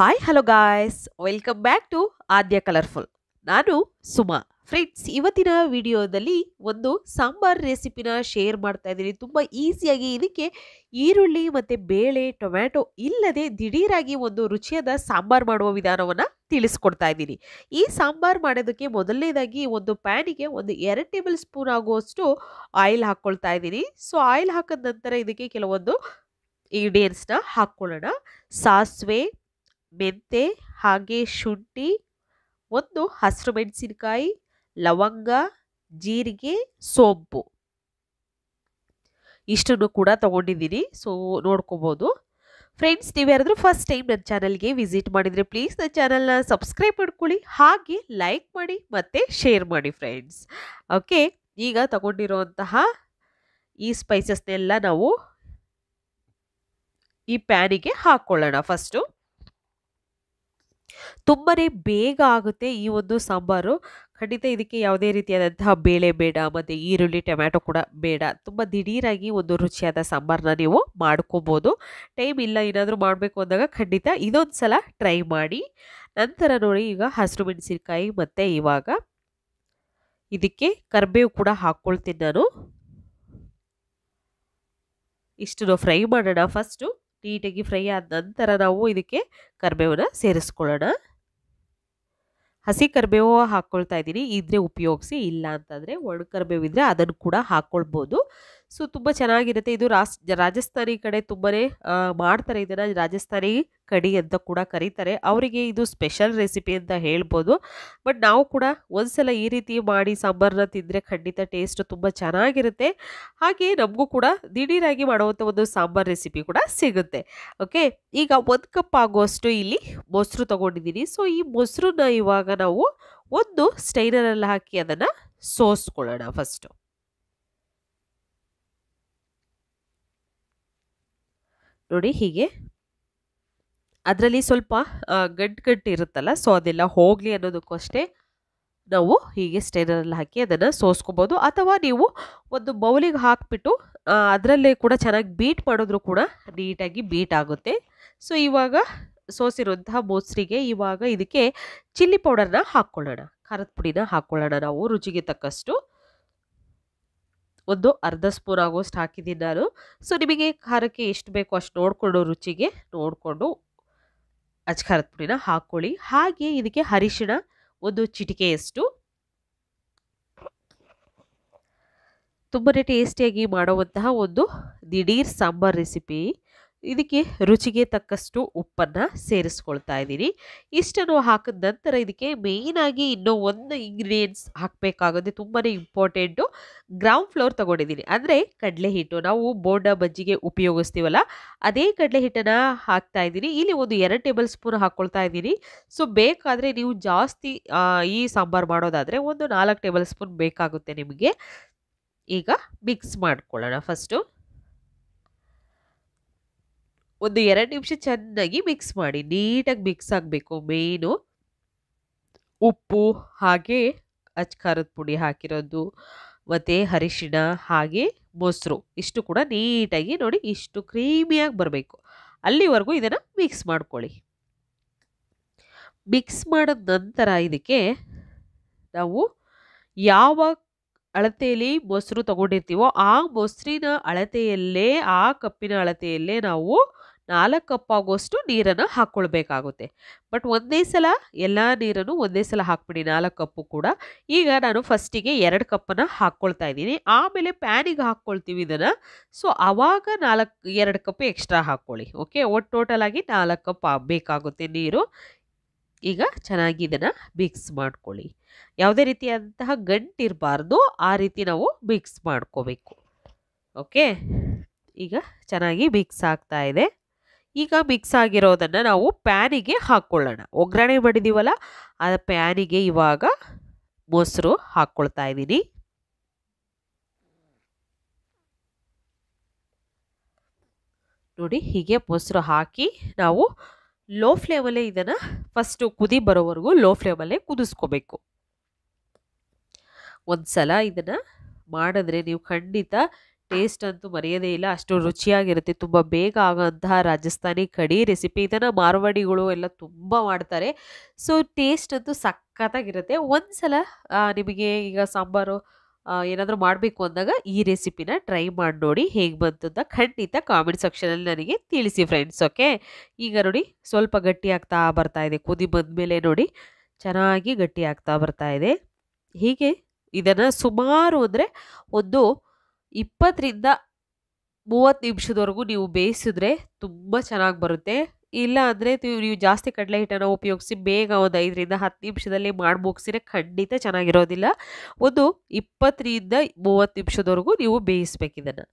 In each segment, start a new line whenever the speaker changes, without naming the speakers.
hi hello guys welcome back to Aadya colourful ನಾನು Suma friends ಇವತ್ತಿನ ವಿಡಿಯೋದಲ್ಲಿ ಒಂದು ಸಾಂಬಾರ್ ರೆಸಿಪಿನ ಶೇರ್ ಮಾಡ್ತಾ ಇದ್ದೀನಿ ತುಂಬ ಈಸಿಯಾಗಿ ಇದಕ್ಕೆ ಈರುಳ್ಳಿ ಮತ್ತು ಬೇಳೆ ಟೊಮ್ಯಾಟೊ ಇಲ್ಲದೆ ದಿಢೀರಾಗಿ ಒಂದು ರುಚಿಯಾದ ಸಾಂಬಾರು ಮಾಡುವ ವಿಧಾನವನ್ನು ತಿಳಿಸ್ಕೊಡ್ತಾ ಇದ್ದೀನಿ ಈ ಸಾಂಬಾರು ಮಾಡೋದಕ್ಕೆ ಮೊದಲನೇದಾಗಿ ಒಂದು ಪ್ಯಾನಿಗೆ ಒಂದು ಎರಡು ಟೇಬಲ್ ಸ್ಪೂನ್ ಆಗುವಷ್ಟು ಆಯಿಲ್ ಹಾಕ್ಕೊಳ್ತಾ ಇದ್ದೀನಿ ಸೊ ಆಯಿಲ್ ಹಾಕಿದ ನಂತರ ಇದಕ್ಕೆ ಕೆಲವೊಂದು ಇಂಗ್ರೀಡಿಯೆಂಟ್ಸ್ನ ಹಾಕ್ಕೊಳ್ಳೋಣ ಸಾಸಿವೆ ಮೆಂತೆ ಹಾಗೆ ಶುಂಠಿ ಒಂದು ಹಸಿರು ಮೆಣಸಿನಕಾಯಿ ಲವಂಗ ಜೀರಿಗೆ ಸೋಂಪು ಇಷ್ಟನ್ನು ಕೂಡ ತೊಗೊಂಡಿದ್ದೀನಿ ಸೊ ನೋಡ್ಕೋಬೋದು ಫ್ರೆಂಡ್ಸ್ ನೀವು ಯಾರಾದರೂ ಫಸ್ಟ್ ಟೈಮ್ ನನ್ನ ಚಾನಲ್ಗೆ ವಿಸಿಟ್ ಮಾಡಿದರೆ ಪ್ಲೀಸ್ ನನ್ನ ಚಾನಲ್ನ ಸಬ್ಸ್ಕ್ರೈಬ್ ಮಾಡ್ಕೊಳ್ಳಿ ಹಾಗೆ ಲೈಕ್ ಮಾಡಿ ಮತ್ತು ಶೇರ್ ಮಾಡಿ ಫ್ರೆಂಡ್ಸ್ ಓಕೆ ಈಗ ತಗೊಂಡಿರುವಂತಹ ಈ ಸ್ಪೈಸಸ್ನೆಲ್ಲ ನಾವು ಈ ಪ್ಯಾನಿಗೆ ಹಾಕ್ಕೊಳ್ಳೋಣ ಫಸ್ಟು ತುಂಬಾ ಬೇಗ ಆಗುತ್ತೆ ಈ ಒಂದು ಸಾಂಬಾರು ಖಂಡಿತ ಇದಕ್ಕೆ ಯಾವುದೇ ರೀತಿಯಾದಂತಹ ಬೇಳೆ ಬೇಡ ಮತ್ತು ಈರುಳ್ಳಿ ಟೊಮ್ಯಾಟೊ ಕೂಡ ಬೇಡ ತುಂಬ ದಿಢೀರಾಗಿ ಒಂದು ರುಚಿಯಾದ ಸಾಂಬಾರನ್ನ ನೀವು ಮಾಡ್ಕೋಬೋದು ಟೈಮ್ ಇಲ್ಲ ಏನಾದರೂ ಮಾಡಬೇಕು ಅಂದಾಗ ಖಂಡಿತ ಇದೊಂದು ಸಲ ಟ್ರೈ ಮಾಡಿ ನಂತರ ನೋಡಿ ಈಗ ಹಸಿರು ಮೆಣಸಿನ್ಕಾಯಿ ಮತ್ತು ಇವಾಗ ಇದಕ್ಕೆ ಕರಿಬೇವು ಕೂಡ ಹಾಕ್ಕೊಳ್ತೀನಿ ನಾನು ಇಷ್ಟು ನಾವು ಫ್ರೈ ಮಾಡೋಣ ಫಸ್ಟು ನೀಟಾಗಿ ಫ್ರೈ ಆದ ನಂತರ ನಾವು ಇದಕ್ಕೆ ಕರಿಬೇವನ್ನ ಸೇರಿಸ್ಕೊಳ್ಳೋಣ ಹಸಿ ಕರಿಬೇವು ಹಾಕ್ಕೊಳ್ತಾ ಇದ್ದೀನಿ ಇದ್ರೆ ಉಪಯೋಗಿಸಿ ಇಲ್ಲ ಅಂತಂದರೆ ಒಣ ಕರಿಬೇವು ಇದ್ದರೆ ಅದನ್ನು ಕೂಡ ಹಾಕ್ಕೊಳ್ಬೋದು ಸೊ ತುಂಬ ಚೆನ್ನಾಗಿರುತ್ತೆ ಇದು ರಾಸ್ ರಾಜಸ್ಥಾನಿ ಕಡೆ ತುಂಬನೇ ಮಾಡ್ತಾರೆ ಇದನ್ನು ರಾಜಸ್ಥಾನಿ ಕಡಿ ಅಂತ ಕೂಡ ಕರೀತಾರೆ ಅವರಿಗೆ ಇದು ಸ್ಪೆಷಲ್ ರೆಸಿಪಿ ಅಂತ ಹೇಳ್ಬೋದು ಬಟ್ ನಾವು ಕೂಡ ಸಲ ಈ ರೀತಿ ಮಾಡಿ ಸಾಂಬಾರನ್ನ ತಿಂದರೆ ಖಂಡಿತ ಟೇಸ್ಟ್ ತುಂಬ ಚೆನ್ನಾಗಿರುತ್ತೆ ಹಾಗೆ ನಮಗೂ ಕೂಡ ದಿಢೀರಾಗಿ ಮಾಡುವಂಥ ಒಂದು ಸಾಂಬಾರು ರೆಸಿಪಿ ಕೂಡ ಸಿಗುತ್ತೆ ಓಕೆ ಈಗ ಒಂದು ಕಪ್ ಆಗುವಷ್ಟು ಇಲ್ಲಿ ಮೊಸರು ತೊಗೊಂಡಿದ್ದೀನಿ ಸೊ ಈ ಮೊಸರನ್ನ ಇವಾಗ ನಾವು ಒಂದು ಸ್ಟೈನರಲ್ಲಿ ಹಾಕಿ ಅದನ್ನು ಸೋಸ್ಕೊಳ್ಳೋಣ ಫಸ್ಟು ನೋಡಿ ಹೀಗೆ ಅದರಲ್ಲಿ ಸ್ವಲ್ಪ ಗಂಟು ಗಂಟು ಇರುತ್ತಲ್ಲ ಸೊ ಅದೆಲ್ಲ ಹೋಗಲಿ ಅನ್ನೋದಕ್ಕೂ ಅಷ್ಟೇ ನಾವು ಹೀಗೆ ಸ್ಟೈನರಲ್ಲಿ ಹಾಕಿ ಅದನ್ನು ಸೋಸ್ಕೊಬೋದು ಅಥವಾ ನೀವು ಒಂದು ಬೌಲಿಗೆ ಹಾಕಿಬಿಟ್ಟು ಅದರಲ್ಲೇ ಕೂಡ ಚೆನ್ನಾಗಿ ಬೀಟ್ ಮಾಡಿದ್ರು ಕೂಡ ನೀಟಾಗಿ ಬೀಟ್ ಆಗುತ್ತೆ ಸೊ ಇವಾಗ ಸೋಸಿರುವಂತಹ ಮೊಸರಿಗೆ ಇವಾಗ ಇದಕ್ಕೆ ಚಿಲ್ಲಿ ಪೌಡರ್ನ ಹಾಕ್ಕೊಳ್ಳೋಣ ಖಾರದ ಪುಡಿನ ಹಾಕ್ಕೊಳ್ಳೋಣ ನಾವು ರುಚಿಗೆ ತಕ್ಕಷ್ಟು ಒಂದು ಅರ್ಧ ಸ್ಪೂನ್ ಆಗೋಷ್ಟು ಹಾಕಿದ್ದೀನಿ ನಾನು ಸೊ ನಿಮಗೆ ಖಾರಕ್ಕೆ ಎಷ್ಟು ಬೇಕೋ ಅಷ್ಟು ನೋಡಿಕೊಂಡು ರುಚಿಗೆ ನೋಡಿಕೊಂಡು ಖಾರದ ಪುಡಿನ ಹಾಕ್ಕೊಳ್ಳಿ ಹಾಗೆ ಇದಕ್ಕೆ ಅರಿಶಿಣ ಒಂದು ಚಿಟಿಕೆಯಷ್ಟು ತುಂಬನೇ ಟೇಸ್ಟಿಯಾಗಿ ಮಾಡುವಂತಹ ಒಂದು ದಿಢೀರ್ ಸಾಂಬಾರ್ ರೆಸಿಪಿ ಇದಕ್ಕೆ ರುಚಿಗೆ ತಕ್ಕಷ್ಟು ಉಪ್ಪನ್ನು ಸೇರಿಸ್ಕೊಳ್ತಾ ಇದ್ದೀನಿ ಇಷ್ಟನ್ನು ಹಾಕಿದ ನಂತರ ಇದಕ್ಕೆ ಮೇಯ್ನಾಗಿ ಇನ್ನೂ ಒಂದು ಇಂಗ್ರೀಡಿಯೆಂಟ್ಸ್ ಹಾಕಬೇಕಾಗುತ್ತೆ ತುಂಬಾ ಇಂಪಾರ್ಟೆಂಟು ಗ್ರೌಂಡ್ ಫ್ಲೋರ್ ತೊಗೊಂಡಿದ್ದೀನಿ ಅಂದರೆ ಕಡಲೆ ಹಿಟ್ಟು ನಾವು ಬೋಂಡ ಬಜ್ಜಿಗೆ ಉಪಯೋಗಿಸ್ತೀವಲ್ಲ ಅದೇ ಕಡಲೆ ಹಿಟ್ಟನ್ನು ಹಾಕ್ತಾ ಇದ್ದೀನಿ ಇಲ್ಲಿ ಒಂದು ಎರಡು ಟೇಬಲ್ ಸ್ಪೂನ್ ಹಾಕ್ಕೊಳ್ತಾ ಇದ್ದೀನಿ ಸೊ ಬೇಕಾದರೆ ನೀವು ಜಾಸ್ತಿ ಈ ಸಾಂಬಾರು ಮಾಡೋದಾದರೆ ಒಂದು ನಾಲ್ಕು ಟೇಬಲ್ ಸ್ಪೂನ್ ಬೇಕಾಗುತ್ತೆ ನಿಮಗೆ ಈಗ ಮಿಕ್ಸ್ ಮಾಡ್ಕೊಳ್ಳೋಣ ಫಸ್ಟು ಒಂದು ಎರಡು ನಿಮಿಷ ಚೆನ್ನಾಗಿ ಮಿಕ್ಸ್ ಮಾಡಿ ನೀಟಾಗಿ ಮಿಕ್ಸ್ ಆಗಬೇಕು ಮೇನು ಉಪ್ಪು ಹಾಗೆ ಖಾರದ ಪುಡಿ ಹಾಕಿರೋದು ಮತ್ತು ಅರಿಶಿಣ ಹಾಗೆ ಮೊಸರು ಇಷ್ಟು ಕೂಡ ನೀಟಾಗಿ ನೋಡಿ ಇಷ್ಟು ಕ್ರೀಮಿಯಾಗಿ ಬರಬೇಕು ಅಲ್ಲಿವರೆಗೂ ಇದನ್ನು ಮಿಕ್ಸ್ ಮಾಡ್ಕೊಳ್ಳಿ ಮಿಕ್ಸ್ ಮಾಡಿದ ನಂತರ ಇದಕ್ಕೆ ನಾವು ಯಾವ ಅಳತೆಯಲ್ಲಿ ಮೊಸರು ತಗೊಂಡಿರ್ತೀವೋ ಆ ಮೊಸರಿನ ಅಳತೆಯಲ್ಲೇ ಆ ಕಪ್ಪಿನ ಅಳತೆಯಲ್ಲೇ ನಾವು ನಾಲ್ಕು ಕಪ್ ಆಗೋಷ್ಟು ನೀರನ್ನು ಹಾಕ್ಕೊಳ್ಬೇಕಾಗುತ್ತೆ ಬಟ್ ಒಂದೇ ಸಲ ಎಲ್ಲ ನೀರನ್ನು ಒಂದೇ ಸಲ ಹಾಕ್ಬಿಡಿ ನಾಲ್ಕು ಕಪ್ಪು ಕೂಡ ಈಗ ನಾನು ಫಸ್ಟಿಗೆ ಎರಡು ಕಪ್ಪನ್ನು ಹಾಕ್ಕೊಳ್ತಾ ಇದ್ದೀನಿ ಆಮೇಲೆ ಪ್ಯಾನಿಗೆ ಹಾಕ್ಕೊಳ್ತೀವಿ ಇದನ್ನು ಸೊ ಆವಾಗ ನಾಲ್ಕು ಎರಡು ಕಪ್ ಎಕ್ಸ್ಟ್ರಾ ಹಾಕ್ಕೊಳ್ಳಿ ಓಕೆ ಒಟ್ಟು ಟೋಟಲಾಗಿ ನಾಲ್ಕು ಕಪ್ ಬೇಕಾಗುತ್ತೆ ನೀರು ಈಗ ಚೆನ್ನಾಗಿ ಇದನ್ನು ಮಿಕ್ಸ್ ಮಾಡ್ಕೊಳ್ಳಿ ಯಾವುದೇ ರೀತಿಯಾದಂತಹ ಗಂಟಿರಬಾರ್ದು ಆ ರೀತಿ ನಾವು ಮಿಕ್ಸ್ ಮಾಡ್ಕೋಬೇಕು ಓಕೆ ಈಗ ಚೆನ್ನಾಗಿ ಮಿಕ್ಸ್ ಆಗ್ತಾ ಇದೆ ಈಗ ಮಿಕ್ಸ್ ಆಗಿರೋದನ್ನು ನಾವು ಪ್ಯಾನಿಗೆ ಹಾಕ್ಕೊಳ್ಳೋಣ ಒಗ್ಗರಣೆ ಮಾಡಿದ್ದೀವಲ್ಲ ಆ ಪ್ಯಾನಿಗೆ ಇವಾಗ ಮೊಸರು ಹಾಕ್ಕೊಳ್ತಾ ಇದ್ದೀನಿ ನೋಡಿ ಹೀಗೆ ಮೊಸರು ಹಾಕಿ ನಾವು ಲೋ ಫ್ಲೇಮಲ್ಲೇ ಇದನ್ನು ಫಸ್ಟು ಕುದಿ ಬರೋವರೆಗೂ ಲೋ ಫ್ಲೇಮಲ್ಲೇ ಕುದಿಸ್ಕೋಬೇಕು ಒಂದು ಸಲ ಇದನ್ನು ಮಾಡಿದ್ರೆ ನೀವು ಖಂಡಿತ ಟೇಸ್ಟ್ ಅಂತೂ ಮರೆಯೋದೇ ಇಲ್ಲ ಅಷ್ಟು ರುಚಿಯಾಗಿರುತ್ತೆ ತುಂಬ ಬೇಗ ಆಗೋಂತಹ ರಾಜಸ್ಥಾನಿ ಕಡಿ ರೆಸಿಪಿ ಇದನ್ನು ಮಾರ್ವಾಡಿಗಳು ಎಲ್ಲ ತುಂಬ ಮಾಡ್ತಾರೆ ಸೊ ಟೇಸ್ಟ್ ಅಂತೂ ಸಖತ್ತಾಗಿರುತ್ತೆ ಒಂದು ಸಲ ನಿಮಗೆ ಈಗ ಸಾಂಬಾರು ಏನಾದರೂ ಮಾಡಬೇಕು ಅಂದಾಗ ಈ ರೆಸಿಪಿನ ಟ್ರೈ ಮಾಡಿ ನೋಡಿ ಹೇಗೆ ಬಂತು ಅಂತ ಖಂಡಿತ ಕಾಮೆಂಟ್ ಸೆಕ್ಷನಲ್ಲಿ ನನಗೆ ತಿಳಿಸಿ ಫ್ರೆಂಡ್ಸ್ ಓಕೆ ಈಗ ನೋಡಿ ಸ್ವಲ್ಪ ಗಟ್ಟಿ ಆಗ್ತಾ ಬರ್ತಾ ಇದೆ ಕುದಿ ಬಂದಮೇಲೆ ನೋಡಿ ಚೆನ್ನಾಗಿ ಗಟ್ಟಿ ಆಗ್ತಾ ಬರ್ತಾ ಇದೆ ಹೀಗೆ ಇದನ್ನು ಸುಮಾರು ಅಂದರೆ ಒಂದು ಇಪ್ಪತ್ತರಿಂದ ಮೂವತ್ತು ನಿಮಿಷದವರೆಗೂ ನೀವು ಬೇಯಿಸಿದ್ರೆ ತುಂಬ ಚೆನ್ನಾಗಿ ಬರುತ್ತೆ ಇಲ್ಲ ಅಂದರೆ ನೀವು ಜಾಸ್ತಿ ಕಡಲೆ ಹಿಟ್ಟನ್ನು ಉಪಯೋಗಿಸಿ ಬೇಗ ಒಂದು ಐದರಿಂದ ಹತ್ತು ನಿಮಿಷದಲ್ಲಿ ಮಾಡಿ ಮುಗಿಸಿದ್ರೆ ಖಂಡಿತ ಚೆನ್ನಾಗಿರೋದಿಲ್ಲ ಒಂದು ಇಪ್ಪತ್ತರಿಂದ ಮೂವತ್ತು ನಿಮಿಷದವರೆಗೂ ನೀವು ಬೇಯಿಸ್ಬೇಕಿದನ್ನು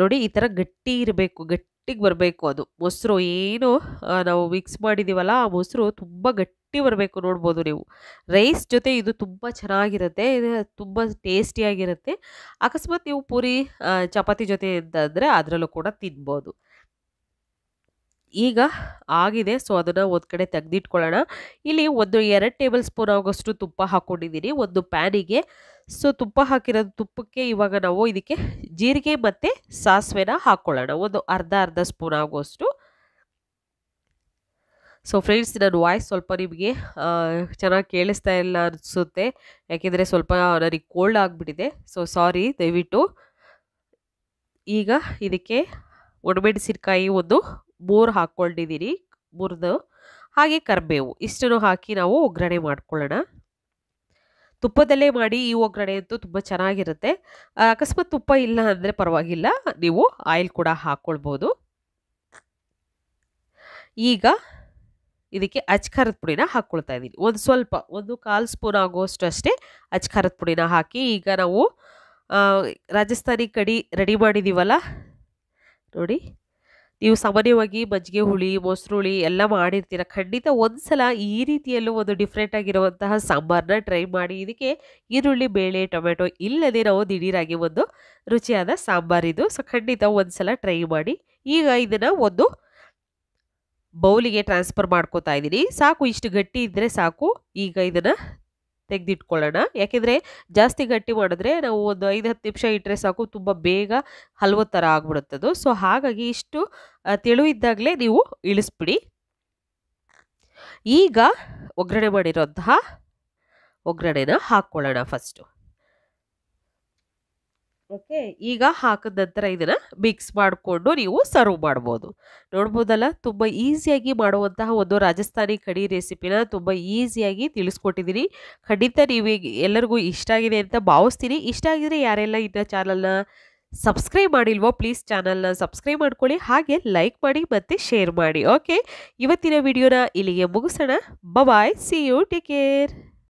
ನೋಡಿ ಈ ಥರ ಗಟ್ಟಿ ಇರಬೇಕು ಗಟ್ಟಿಗೆ ಬರಬೇಕು ಅದು ಮೊಸರು ಏನು ನಾವು ಮಿಕ್ಸ್ ಮಾಡಿದ್ದೀವಲ್ಲ ಆ ಮೊಸರು ತುಂಬ ಗಟ್ಟಿ ಗಟ್ಟಿ ಬರಬೇಕು ನೋಡ್ಬೋದು ನೀವು ರೈಸ್ ಜೊತೆ ಇದು ತುಂಬ ಚೆನ್ನಾಗಿರುತ್ತೆ ಇದು ತುಂಬ ಟೇಸ್ಟಿಯಾಗಿರುತ್ತೆ ಅಕಸ್ಮಾತ್ ನೀವು ಪೂರಿ ಚಪಾತಿ ಜೊತೆ ಇದ್ದಾದರೆ ಅದರಲ್ಲೂ ಕೂಡ ತಿನ್ಬೋದು ಈಗ ಆಗಿದೆ ಸೊ ಅದನ್ನು ಒಂದು ಕಡೆ ತೆಗೆದಿಟ್ಕೊಳ್ಳೋಣ ಇಲ್ಲಿ ಒಂದು ಎರಡು ಟೇಬಲ್ ಸ್ಪೂನ್ ಆಗೋಷ್ಟು ತುಪ್ಪ ಹಾಕ್ಕೊಂಡಿದ್ದೀನಿ ಒಂದು ಪ್ಯಾನಿಗೆ ಸೊ ತುಪ್ಪ ಹಾಕಿರೋದು ತುಪ್ಪಕ್ಕೆ ಇವಾಗ ನಾವು ಇದಕ್ಕೆ ಜೀರಿಗೆ ಮತ್ತು ಸಾಸಿವೆನ ಹಾಕ್ಕೊಳ್ಳೋಣ ಒಂದು ಅರ್ಧ ಅರ್ಧ ಸ್ಪೂನ್ ಆಗೋಷ್ಟು ಸೊ ಫ್ರೆಂಡ್ಸ್ ನನ್ನ ವಾಯ್ಸ್ ಸ್ವಲ್ಪ ನಿಮಗೆ ಚೆನ್ನಾಗಿ ಕೇಳಿಸ್ತಾ ಇಲ್ಲ ಅನಿಸುತ್ತೆ ಯಾಕೆಂದರೆ ಸ್ವಲ್ಪ ನನಗೆ ಕೋಲ್ಡ್ ಆಗಿಬಿಟ್ಟಿದೆ ಸೊ ಸಾರಿ ದಯವಿಟ್ಟು ಈಗ ಇದಕ್ಕೆ ಒಣಮೆಣಸಿನಕಾಯಿ ಒಂದು ಮೂರು ಹಾಕ್ಕೊಂಡಿದ್ದೀನಿ ಮುರಿದು ಹಾಗೆ ಕರಿಬೇವು ಇಷ್ಟನ್ನು ಹಾಕಿ ನಾವು ಒಗ್ಗರಣೆ ಮಾಡ್ಕೊಳ್ಳೋಣ ತುಪ್ಪದಲ್ಲೇ ಮಾಡಿ ಈ ಒಗ್ಗರಣೆ ಅಂತೂ ತುಂಬ ಚೆನ್ನಾಗಿರುತ್ತೆ ಅಕಸ್ಮಾತ್ ತುಪ್ಪ ಇಲ್ಲ ಅಂದರೆ ಪರವಾಗಿಲ್ಲ ನೀವು ಆಯಿಲ್ ಕೂಡ ಹಾಕ್ಕೊಳ್ಬೋದು ಈಗ ಇದಕ್ಕೆ ಅಚ್ಕರದ ಪುಡಿನ ಹಾಕ್ಕೊಳ್ತಾ ಇದ್ದೀನಿ ಒಂದು ಸ್ವಲ್ಪ ಒಂದು ಕಾಲು ಸ್ಪೂನ್ ಆಗುವಷ್ಟು ಅಷ್ಟೇ ಅಚ್ಕರದ ಪುಡಿನ ಹಾಕಿ ಈಗ ನಾವು ರಾಜಸ್ಥಾನಿ ಕಡಿ ರೆಡಿ ಮಾಡಿದ್ದೀವಲ್ಲ ನೋಡಿ ನೀವು ಸಾಮಾನ್ಯವಾಗಿ ಮಜ್ಜಿಗೆ ಹುಳಿ ಮೊಸರು ಹುಳಿ ಎಲ್ಲ ಮಾಡಿರ್ತೀರ ಖಂಡಿತ ಸಲ ಈ ರೀತಿಯಲ್ಲೂ ಒಂದು ಡಿಫ್ರೆಂಟ್ ಆಗಿರುವಂತಹ ಸಾಂಬಾರನ್ನ ಟ್ರೈ ಮಾಡಿ ಇದಕ್ಕೆ ಈರುಳ್ಳಿ ಬೇಳೆ ಟೊಮೆಟೊ ಇಲ್ಲದೆ ನಾವು ದಿಢೀರಾಗಿ ಒಂದು ರುಚಿಯಾದ ಸಾಂಬಾರಿದು ಸೊ ಖಂಡಿತ ಸಲ ಟ್ರೈ ಮಾಡಿ ಈಗ ಇದನ್ನು ಒಂದು ಬೌಲಿಗೆ ಟ್ರಾನ್ಸ್ಫರ್ ಮಾಡ್ಕೋತಾ ಇದ್ದೀನಿ ಸಾಕು ಇಷ್ಟು ಗಟ್ಟಿ ಇದ್ದರೆ ಸಾಕು ಈಗ ಇದನ್ನು ತೆಗೆದಿಟ್ಕೊಳ್ಳೋಣ ಯಾಕೆಂದರೆ ಜಾಸ್ತಿ ಗಟ್ಟಿ ಮಾಡಿದ್ರೆ ನಾವು ಒಂದು ಐದು ಹತ್ತು ನಿಮಿಷ ಇಟ್ಟರೆ ಸಾಕು ತುಂಬ ಬೇಗ ಹಲ್ವ ಥರ ಆಗ್ಬಿಡುತ್ತದು ಸೊ ಹಾಗಾಗಿ ಇಷ್ಟು ತೆಳುವಿದ್ದಾಗಲೇ ನೀವು ಇಳಿಸ್ಬಿಡಿ ಈಗ ಒಗ್ಗರಣೆ ಮಾಡಿರೋಂತಹ ಒಗ್ಗರಣೆನ ಹಾಕ್ಕೊಳ್ಳೋಣ ಫಸ್ಟು ಓಕೆ ಈಗ ಹಾಕಿದ ನಂತರ ಇದನ್ನು ಮಿಕ್ಸ್ ಮಾಡಿಕೊಂಡು ನೀವು ಸರ್ವ್ ಮಾಡ್ಬೋದು ನೋಡ್ಬೋದಲ್ಲ ತುಂಬ ಈಸಿಯಾಗಿ ಮಾಡುವಂತಹ ಒಂದು ರಾಜಸ್ಥಾನಿ ಕಡಿ ರೆಸಿಪಿನ ತುಂಬ ಈಸಿಯಾಗಿ ತಿಳಿಸ್ಕೊಟ್ಟಿದ್ದೀನಿ ಖಂಡಿತ ನೀವು ಎಲ್ಲರಿಗೂ ಇಷ್ಟ ಆಗಿದೆ ಅಂತ ಭಾವಿಸ್ತೀನಿ ಇಷ್ಟ ಆಗಿದರೆ ಯಾರೆಲ್ಲ ಇದ್ದ ಚಾನಲ್ನ ಸಬ್ಸ್ಕ್ರೈಬ್ ಮಾಡಿಲ್ವೋ ಪ್ಲೀಸ್ ಚಾನಲ್ನ ಸಬ್ಸ್ಕ್ರೈಬ್ ಮಾಡ್ಕೊಳ್ಳಿ ಹಾಗೆ ಲೈಕ್ ಮಾಡಿ ಮತ್ತು ಶೇರ್ ಮಾಡಿ ಓಕೆ ಇವತ್ತಿನ ವಿಡಿಯೋನ ಇಲ್ಲಿಗೆ ಮುಗಿಸೋಣ bye bye see you take care